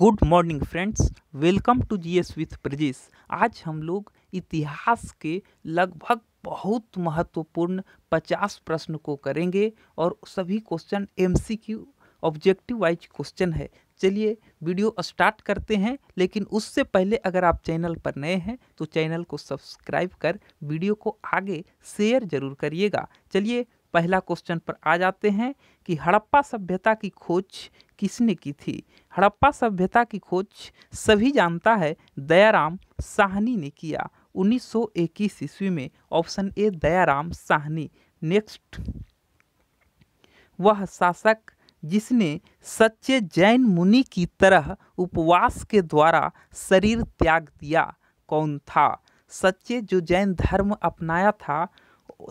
good morning friends welcome to G S with Prajesh आज हम लोग इतिहास के लगभग बहुत महत्वपूर्ण 50 प्रश्न को करेंगे और सभी question MCQ objective wise question है चलिए वीडियो स्टार्ट करते हैं लेकिन उससे पहले अगर आप चैनल पर नए हैं तो चैनल को सब्सक्राइब कर वीडियो को आगे शेयर जरूर करिएगा चलिए पहला क्वेश्चन पर आ जाते हैं कि हड़प्पा सभ्यता की खोज किसने की थी हड़प्पा सभ्यता की खोज सभी जानता है दयाराम साहनी ने किया 1921 ईस्वी में option A Dayaram Sahni next वह शासक जिसने सच्चे जैन मुनि की तरह उपवास के द्वारा शरीर त्याग दिया कौन था सच्चे जो जैन धर्म अपनाया था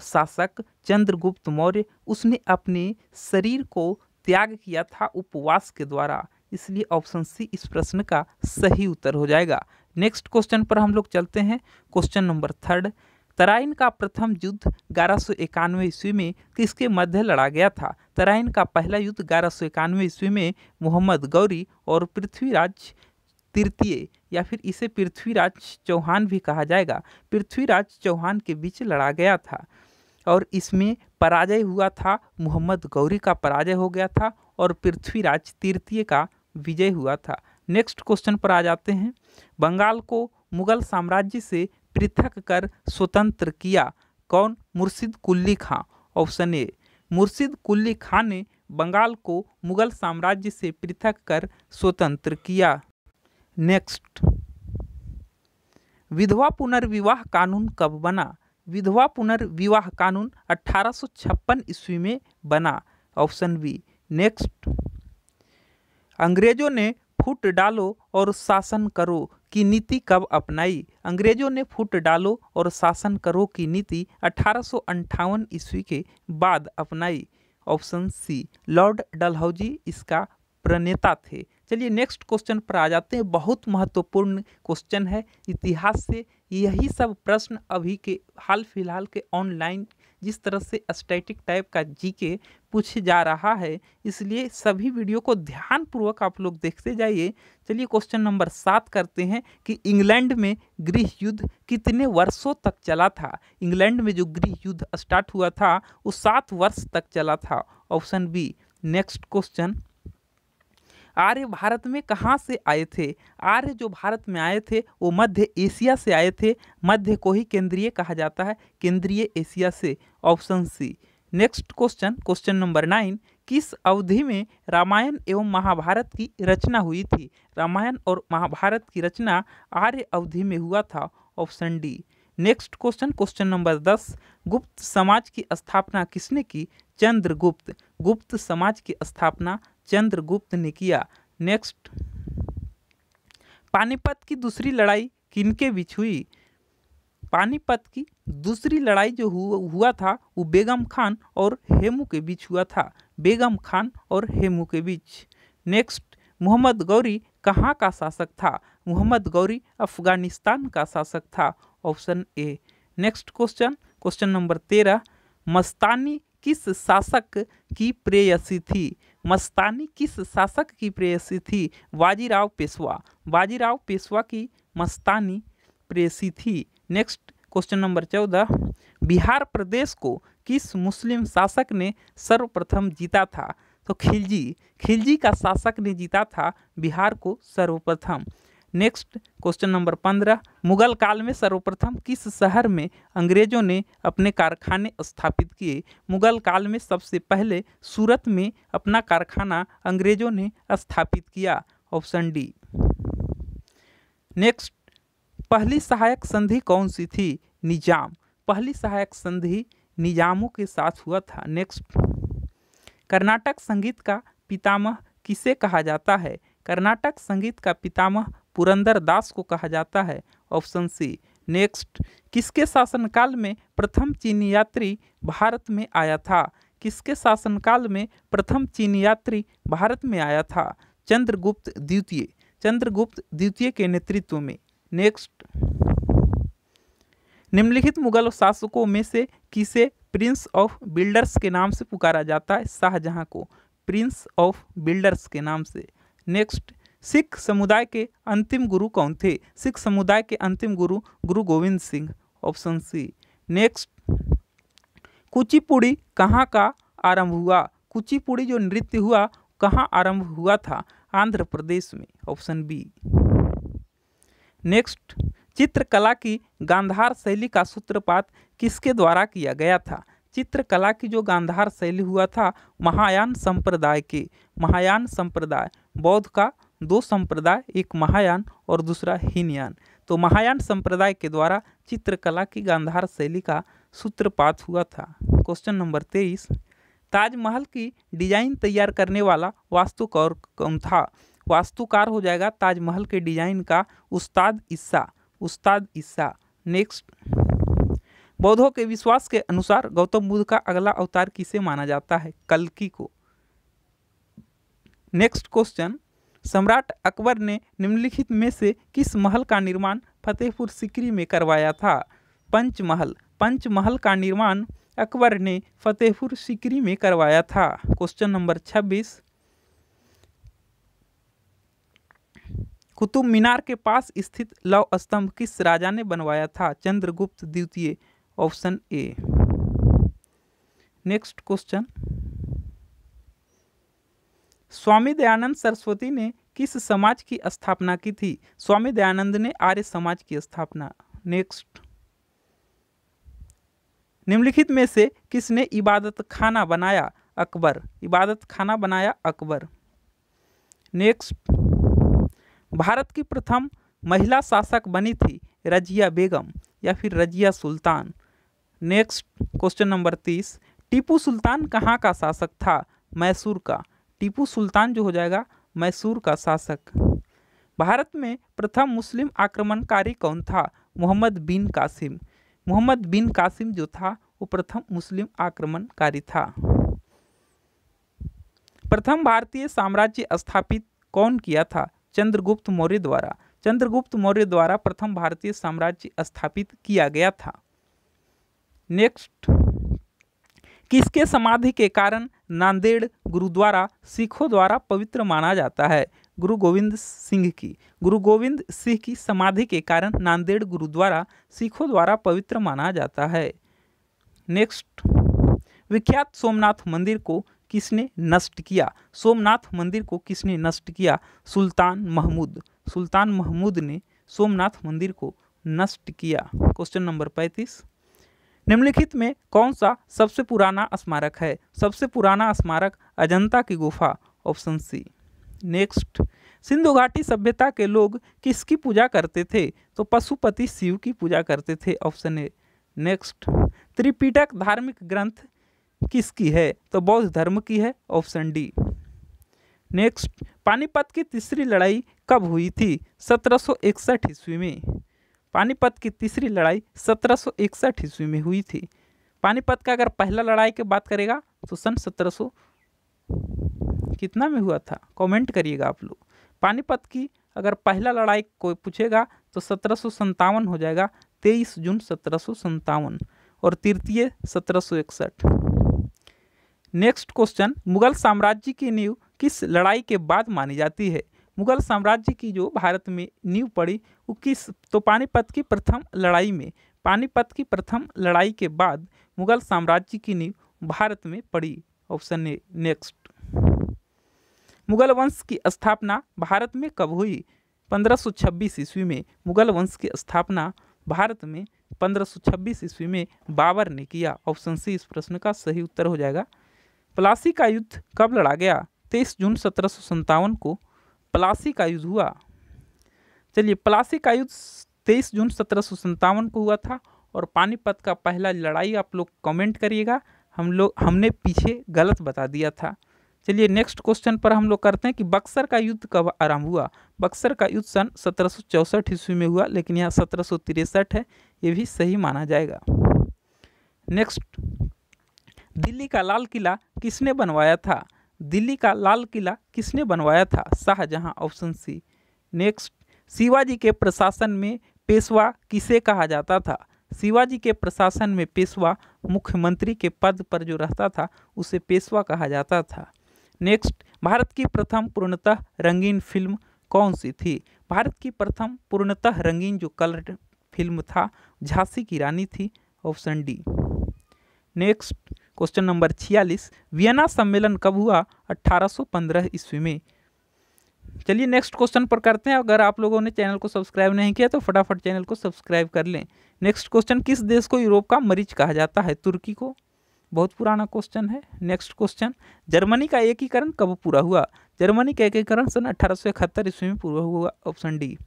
शासक चंद्रगुप्त मौर्य उसने अपने शरीर को त्याग किया था उपवास के द्वारा इसलिए ऑप्शन सी इस प्रश्न का सही उत्तर हो जाएगा नेक्स्ट क्वेश्चन पर हम लोग चलते हैं क्वेश्चन नंबर थर्ड तराइन का प्रथम युद्ध ग्यारह सौ इक्यानवे ईस्वी में किसके मध्य लड़ा गया था तराइन का पहला युद्ध ग्यारह सौ इक्यानवे ईस्वी में मोहम्मद गौरी और पृथ्वीराज तृतीय या फिर इसे पृथ्वीराज चौहान भी कहा जाएगा पृथ्वीराज चौहान के बीच लड़ा गया था और इसमें पराजय हुआ था मोहम्मद गौरी का पराजय हो गया था और पृथ्वीराज तृतीय का विजय हुआ था नेक्स्ट क्वेश्चन पर आ जाते हैं बंगाल को मुगल साम्राज्य से पृथक कर स्वतंत्र किया कौन मुर्शिद कुल्ली खां ऑप्शन ए मुर्शिद कुल्ली खां ने बंगाल को मुगल साम्राज्य से पृथक कर स्वतंत्र किया नेक्स्ट विधवा पुनर्विवाह कानून कब बना विधवा पुनर्विवाह कानून 1856 ईस्वी में बना ऑप्शन बी नेक्स्ट अंग्रेजों ने फूट डालो और शासन करो की नीति कब अपनाई अंग्रेजों ने फूट डालो और शासन करो की नीति अठारह ईस्वी के बाद अपनाई ऑप्शन सी लॉर्ड डलहौजी इसका प्रणेता थे चलिए नेक्स्ट क्वेश्चन पर आ जाते हैं बहुत महत्वपूर्ण क्वेश्चन है इतिहास से यही सब प्रश्न अभी के हाल फिलहाल के ऑनलाइन जिस तरह से स्टैटिक टाइप का जीके पूछे जा रहा है इसलिए सभी वीडियो को ध्यानपूर्वक आप लोग देखते जाइए चलिए क्वेश्चन नंबर सात करते हैं कि इंग्लैंड में गृह युद्ध कितने वर्षों तक चला था इंग्लैंड में जो गृह युद्ध स्टार्ट हुआ था वो सात वर्ष तक चला था ऑप्शन बी नेक्स्ट क्वेश्चन आर्य भारत में कहाँ से आए थे आर्य जो भारत में आए थे वो मध्य एशिया से आए थे मध्य को ही केंद्रीय कहा जाता है केंद्रीय एशिया से option C next question question number nine किस अवधि में रामायण एवं महाभारत की रचना हुई थी रामायण और महाभारत की रचना आर्य अवधि में हुआ था option D next question question number दस गुप्त समाज की स्थापना किसने की चंद्रगुप्त गुप्त समाज की स्थापना चंद्रगुप्त ने किया नेक्स्ट पानीपत की दूसरी लड़ाई किनके बीच हुई पानीपत की दूसरी लड़ाई जो हुआ था वो बेगम खान और हेमू के बीच हुआ था बेगम खान और हेमू के बीच नेक्स्ट मोहम्मद गौरी कहाँ का शासक था मोहम्मद गौरी अफगानिस्तान का शासक था option A next question question number तेरह मस्तानी किस शासक की प्रेयसी थी मस्तानी किस शासक की प्रेयसी थी बाजीराव पेशवा बाजीराव पेशवा की मस्तानी प्रेयसी थी नेक्स्ट क्वेश्चन नंबर चौदह बिहार प्रदेश को किस मुस्लिम शासक ने सर्वप्रथम जीता था तो खिलजी खिलजी का शासक ने जीता था बिहार को सर्वप्रथम नेक्स्ट क्वेश्चन नंबर पंद्रह मुगल काल में सर्वप्रथम किस शहर में अंग्रेजों ने अपने कारखाने स्थापित किए मुगल काल में सबसे पहले सूरत में अपना कारखाना अंग्रेजों ने स्थापित किया ऑप्शन डी नेक्स्ट पहली सहायक संधि कौन सी थी निजाम पहली सहायक संधि निजामों के साथ हुआ था नेक्स्ट कर्नाटक संगीत का पितामह किसे कहा जाता है कर्नाटक संगीत का पितामह पुरंदर दास को कहा जाता है ऑप्शन सी नेक्स्ट किसके शासनकाल में प्रथम चीनी यात्री भारत में आया था किसके शासनकाल में प्रथम चीनी यात्री भारत में आया था चंद्रगुप्त द्वितीय चंद्रगुप्त द्वितीय के नेतृत्व में नेक्स्ट निम्नलिखित मुगल शासकों में से किसे प्रिंस ऑफ बिल्डर्स के नाम से पुकारा जाता है शाहजहां को प्रिंस ऑफ बिल्डर्स के नाम से नेक्स्ट सिख समुदाय के अंतिम गुरु कौन थे सिख समुदाय के अंतिम गुरु Guru Gobind Singh option C next Kuchipudi कहाँ का आरंभ हुआ कुचिपुड़ी जो नृत्य हुआ कहाँ आरंभ हुआ था आंध्र प्रदेश में ऑप्शन बी नेक्स्ट चित्रकला की गांधार शैली का सूत्रपात किसके द्वारा किया गया था चित्रकला की जो गांधार शैली हुआ था महायान संप्रदाय के महायान संप्रदाय बौद्ध का दो संप्रदाय एक महायान और दूसरा हीनयान तो महायान संप्रदाय के द्वारा चित्रकला की गांधार शैली का सूत्रपात हुआ था क्वेश्चन नंबर तेईस ताजमहल की डिजाइन तैयार करने वाला वास्तुकार कौन था वास्तुकार हो जाएगा ताजमहल के डिजाइन का उस्ताद ईस्सा उस्ताद ईस्सा नेक्स्ट बौद्धों के विश्वास के अनुसार गौतम बुद्ध का अगला अवतार किसे माना जाता है कल्कि को नेक्स्ट क्वेश्चन सम्राट अकबर ने निम्नलिखित में से किस महल का निर्माण फतेहपुर सिकरी में करवाया था पंचमहल पंचमहल का निर्माण अकबर ने फतेहपुर सिकरी में करवाया था क्वेश्चन नंबर छब्बीस कुतुब मीनार के पास स्थित लव स्तंभ किस राजा ने बनवाया था चंद्रगुप्त द्वितीय option A next question Swami Dayanand Saraswati ने किस समाज की स्थापना की थी स्वामी दयानंद ने आर्य समाज की स्थापना नेक्स्ट निम्नलिखित में से किसने इबादत खाना बनाया अकबर इबादत खाना बनाया अकबर नेक्स्ट भारत की प्रथम महिला शासक बनी थी रजिया बेगम या फिर Razia Sultan next question number तीस टीपू सुल्तान कहाँ का शासक था मैसूर का टीपू सुल्तान जो हो जाएगा मैसूर का शासक भारत में प्रथम मुस्लिम आक्रमणकारी कौन था मोहम्मद बिन कासिम मोहम्मद बिन कासिम जो था वो प्रथम मुस्लिम आक्रमणकारी था प्रथम भारतीय साम्राज्य स्थापित कौन किया था चंद्रगुप्त मौर्य द्वारा चंद्रगुप्त मौर्य द्वारा प्रथम भारतीय साम्राज्य स्थापित किया गया था नेक्स्ट किसके समाधि के कारण नांदेड़ गुरुद्वारा सिखों द्वारा पवित्र माना जाता है गुरु गोविंद सिंह की गुरु गोविंद सिंह की समाधि के कारण नांदेड़ गुरुद्वारा सिखों द्वारा पवित्र माना जाता है नेक्स्ट विख्यात सोमनाथ मंदिर को किसने नष्ट किया सोमनाथ मंदिर को किसने नष्ट किया सुल्तान महमूद सुल्तान महमूद ने सोमनाथ मंदिर को नष्ट किया क्वेश्चन नंबर पैंतीस निम्नलिखित में कौन सा सबसे पुराना स्मारक है सबसे पुराना स्मारक अजंता की गुफा ऑप्शन सी नेक्स्ट सिंधु घाटी सभ्यता के लोग किसकी पूजा करते थे तो पशुपति शिव की पूजा करते थे ऑप्शन ए नेक्स्ट त्रिपिटक धार्मिक ग्रंथ किसकी है तो बौद्ध धर्म की है ऑप्शन डी नेक्स्ट पानीपत की तीसरी लड़ाई कब हुई थी इकसठ ईस्वी में पानीपत की तीसरी लड़ाई सत्रह ईस्वी में हुई थी पानीपत का अगर पहला लड़ाई की बात करेगा तो सन 1700 कितना में हुआ था कमेंट करिएगा आप लोग पानीपत की अगर पहला लड़ाई कोई पूछेगा तो सत्रह हो जाएगा तेईस जून सत्रह और तृतीय सत्रह नेक्स्ट क्वेश्चन मुगल साम्राज्य की नींव किस लड़ाई के बाद मानी जाती है मुगल साम्राज्य की जो भारत में नींव पड़ी वो किस तो पानीपत की प्रथम लड़ाई में पानीपत की प्रथम लड़ाई के बाद मुगल साम्राज्य की नींव भारत में पड़ी ऑप्शन ए नेक्स्ट मुगल वंश की स्थापना भारत में कब हुई 1526 ईस्वी में मुगल वंश की स्थापना भारत में 1526 ईस्वी में बाबर ने किया ऑप्शन सी इस प्रश्न का सही उत्तर हो जाएगा प्लासी का युद्ध कब लड़ा गया तेईस जून सत्रह को प्लासी का युद्ध हुआ चलिए प्लासी का युद्ध तेईस जून सत्रह को हुआ था और पानीपत का पहला लड़ाई आप लोग कमेंट करिएगा हम लोग हमने पीछे गलत बता दिया था चलिए नेक्स्ट क्वेश्चन पर हम लोग करते हैं कि बक्सर का युद्ध कब आरंभ हुआ बक्सर का युद्ध सन सत्रह ईस्वी में हुआ लेकिन यहाँ सत्रह है ये भी सही माना जाएगा नेक्स्ट दिल्ली का लाल किला किसने बनवाया था दिल्ली का लाल किला किसने बनवाया था Shahjahan option C next Shivaji के प्रशासन में पेशवा किसे कहा जाता था शिवाजी के प्रशासन में पेशवा मुख्यमंत्री के पद पर जो रहता था उसे पेशवा कहा जाता था नेक्स्ट भारत की प्रथम पूर्णतः रंगीन फिल्म कौन सी थी भारत की प्रथम पूर्णतः रंगीन जो कलर फिल्म था झांसी की रानी थी option D next question number छियालीस वियना सम्मेलन कब हुआ 1815 ईस्वी में चलिए नेक्स्ट क्वेश्चन पर करते हैं अगर आप लोगों ने चैनल को सब्सक्राइब नहीं किया तो फटाफट चैनल को सब्सक्राइब कर लें नेक्स्ट क्वेश्चन किस देश को यूरोप का मरीज कहा जाता है तुर्की को बहुत पुराना क्वेश्चन है नेक्स्ट क्वेश्चन जर्मनी का एकीकरण कब पूरा हुआ जर्मनी का एकीकरण सन अठारह ईस्वी में पूरा हुआ ऑप्शन डी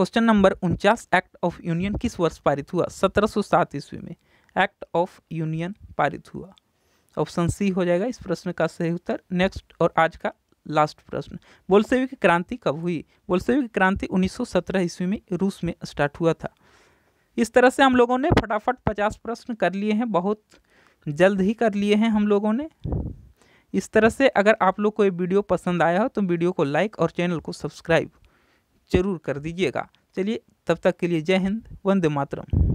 क्वेश्चन नंबर उनचास एक्ट ऑफ यूनियन किस वर्ष पारित हुआ 1707 ईस्वी में एक्ट ऑफ यूनियन पारित हुआ ऑप्शन सी हो जाएगा इस प्रश्न का सही उत्तर नेक्स्ट और आज का लास्ट प्रश्न बोल्सेविक क्रांति कब हुई बोल्सेविक क्रांति 1917 ईस्वी में रूस में स्टार्ट हुआ था इस तरह से हम लोगों ने फटाफट पचास प्रश्न कर लिए हैं बहुत जल्द ही कर लिए हैं हम लोगों ने इस तरह से अगर आप लोग को ये वीडियो पसंद आया हो तो वीडियो को लाइक और चैनल को सब्सक्राइब जरूर कर दीजिएगा चलिए तब तक के लिए जय हिंद वंदे मातरम